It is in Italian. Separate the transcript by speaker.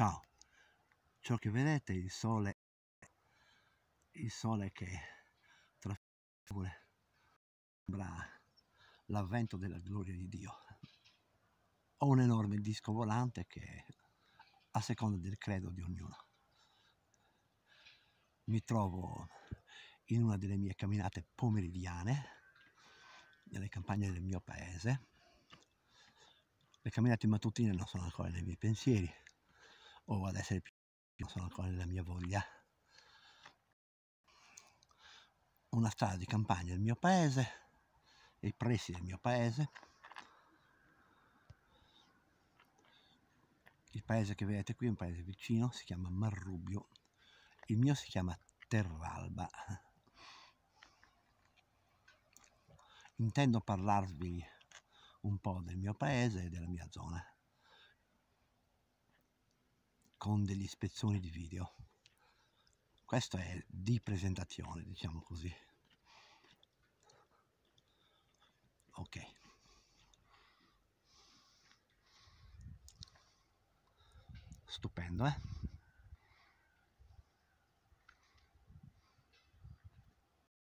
Speaker 1: Ciao, ciò che vedete il sole, il sole che tra favole sembra l'avvento della gloria di Dio. Ho un enorme disco volante che a seconda del credo di ognuno. Mi trovo in una delle mie camminate pomeridiane nelle campagne del mio paese. Le camminate mattutine non sono ancora nei miei pensieri, o ad essere più sono ancora nella mia voglia una strada di campagna del mio paese i pressi del mio paese il paese che vedete qui è un paese vicino si chiama Marrubbio il mio si chiama Terralba intendo parlarvi un po' del mio paese e della mia zona con degli spezzoni di video questo è di presentazione diciamo così
Speaker 2: ok stupendo eh